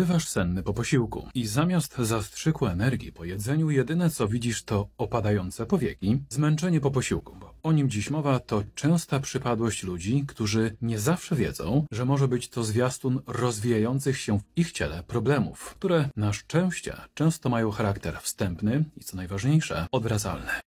Bywasz senny po posiłku i zamiast zastrzyku energii po jedzeniu jedyne co widzisz to opadające powieki, zmęczenie po posiłku, bo o nim dziś mowa to częsta przypadłość ludzi, którzy nie zawsze wiedzą, że może być to zwiastun rozwijających się w ich ciele problemów, które na szczęście często mają charakter wstępny i co najważniejsze, odwracalny.